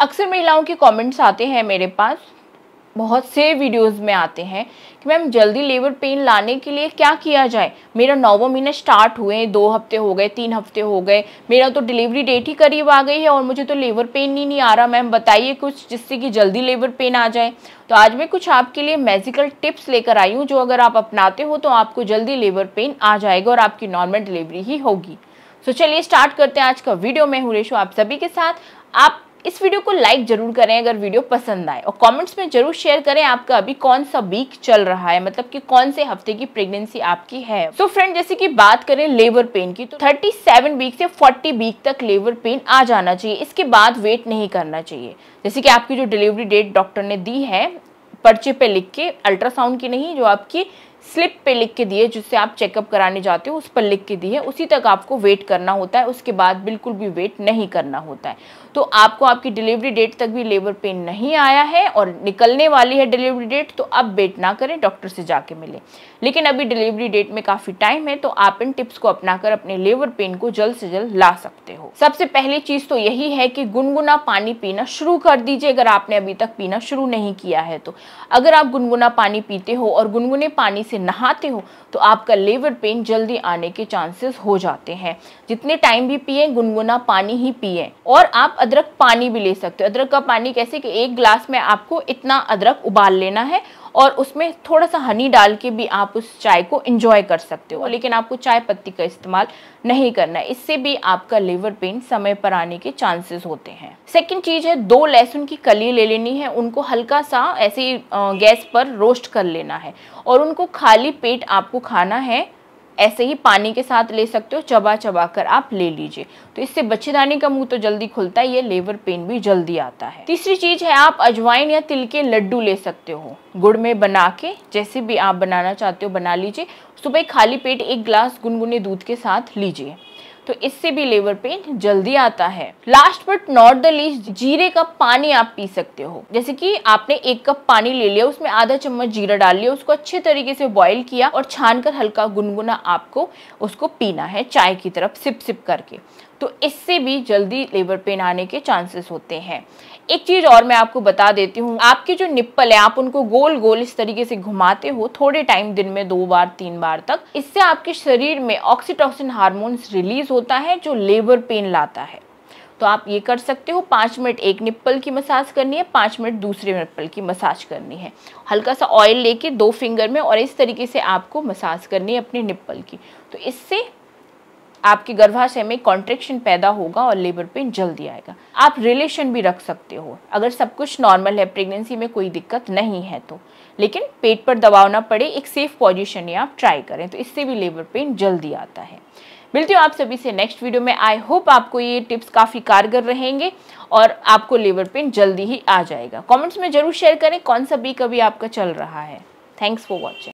अक्सर महिलाओं के कमेंट्स आते हैं मेरे पास बहुत से वीडियोस में आते हैं कि मैम जल्दी लेबर पेन लाने के लिए क्या किया जाए मेरा नौवा महीना स्टार्ट हुए दो हफ्ते हो गए तीन हफ्ते हो गए मेरा तो डिलीवरी डेट ही करीब आ गई है और मुझे तो लेबर पेन ही नहीं आ रहा मैम बताइए कुछ जिससे कि जल्दी लेबर पेन आ जाए तो आज मैं कुछ आपके लिए मेजिकल टिप्स लेकर आई हूँ जो अगर आप अपनाते हो तो आपको जल्दी लेबर पेन आ जाएगा और आपकी नॉर्मल डिलीवरी ही होगी तो चलिए स्टार्ट करते हैं आज का वीडियो मैं हूँ रेशो आप सभी के साथ आप इस वीडियो को लाइक जरूर करें अगर वीडियो पसंद आए और कमेंट्स में जरूर शेयर करें आपका अभी कौन सा वीक चल रहा है मतलब कि कौन से हफ्ते की प्रेगनेंसी आपकी है तो so फ्रेंड जैसे कि बात करें लेबर पेन की तो 37 वीक से 40 वीक तक लेबर पेन आ जाना चाहिए इसके बाद वेट नहीं करना चाहिए जैसे कि आपकी जो डिलीवरी डेट डॉक्टर ने दी है पर्चे पे लिख के अल्ट्रासाउंड की नहीं जो आपकी स्लिप पे लिख के दिए जिससे आप चेकअप कराने जाते हो उस पर लिख के दिए उसी तक आपको वेट करना होता है उसके बाद बिल्कुल भी वेट नहीं करना होता है तो आपको आपकी डिलीवरी डेट तक भी लेबर पेन नहीं आया है और निकलने वाली है डिलीवरी डेट तो अब वेट ना करें डॉक्टर से जाके मिलें लेकिन अभी डिलीवरी डेट में काफ़ी टाइम है तो आप इन टिप्स को अपनाकर अपने लेबर पेन को जल्द से जल्द ला सकते हो सबसे पहली चीज़ तो यही है कि गुनगुना पानी पीना शुरू कर दीजिए अगर आपने अभी तक पीना शुरू नहीं किया है तो अगर आप गुनगुना पानी पीते हो और गुनगुने पानी से नहाते हो तो आपका लेवर पेन जल्दी आने के चांसेस हो जाते हैं जितने टाइम भी पिए गुनगुना पानी ही पिए और आप अदरक पानी भी ले सकते हो अदरक का पानी कैसे कि एक ग्लास में आपको इतना अदरक उबाल लेना है और उसमें थोड़ा सा हनी डाल के भी आप उस चाय को इंजॉय कर सकते हो लेकिन आपको चाय पत्ती का इस्तेमाल नहीं करना है इससे भी आपका लिवर पेन समय पर आने के चांसेस होते हैं सेकंड चीज है दो लहसुन की कली ले लेनी है उनको हल्का सा ऐसे गैस पर रोस्ट कर लेना है और उनको खाली पेट आपको खाना है ऐसे ही पानी के साथ ले सकते हो चबा चबा कर आप ले लीजिए तो इससे बच्चेदानी का मुंह तो जल्दी खुलता है ये लेवर पेन भी जल्दी आता है तीसरी चीज है आप अजवाइन या तिल के लड्डू ले सकते हो गुड़ में बना के जैसे भी आप बनाना चाहते हो बना लीजिए सुबह खाली पेट एक ग्लास गुनगुने दूध के साथ लीजिए तो इससे भी लेवर पेन जल्दी आता है last but not the least जीरे का पानी आप पी सकते हो जैसे कि आपने एक कप पानी ले लिया उसमें आधा चम्मच जीरा डाल लिया उसको अच्छे तरीके से बॉईल किया और छान कर हल्का गुनगुना आपको उसको पीना है चाय की तरफ सिप सिप करके तो इससे भी जल्दी लेबर पेन आने के चांसेस होते हैं एक चीज़ और मैं आपको बता देती हूँ आपके जो निप्पल है आप उनको गोल गोल इस तरीके से घुमाते हो थोड़े टाइम दिन में दो बार तीन बार तक इससे आपके शरीर में ऑक्सीटॉक्सिन हार्मोन्स रिलीज होता है जो लेबर पेन लाता है तो आप ये कर सकते हो पाँच मिनट एक निप्पल की मसाज करनी है पाँच मिनट दूसरे निप्पल की मसाज करनी है हल्का सा ऑयल लेके दो फिंगर में और इस तरीके से आपको मसाज करनी है अपने निप्पल की तो इससे आपके गर्भाशय में कॉन्ट्रेक्शन पैदा होगा और लेबर पेन जल्दी आएगा आप रिलेशन भी रख सकते हो अगर सब कुछ नॉर्मल है प्रेगनेंसी में कोई दिक्कत नहीं है तो लेकिन पेट पर दबाव ना पड़े एक सेफ पोजिशन में आप ट्राई करें तो इससे भी लेबर पेन जल्दी आता है मिलती हूँ आप सभी से नेक्स्ट वीडियो में आई होप आपको ये टिप्स काफ़ी कारगर रहेंगे और आपको लेबर पेन जल्दी ही आ जाएगा कमेंट्स में जरूर शेयर करें कौन सा बी कभी आपका चल रहा है थैंक्स फॉर वॉचिंग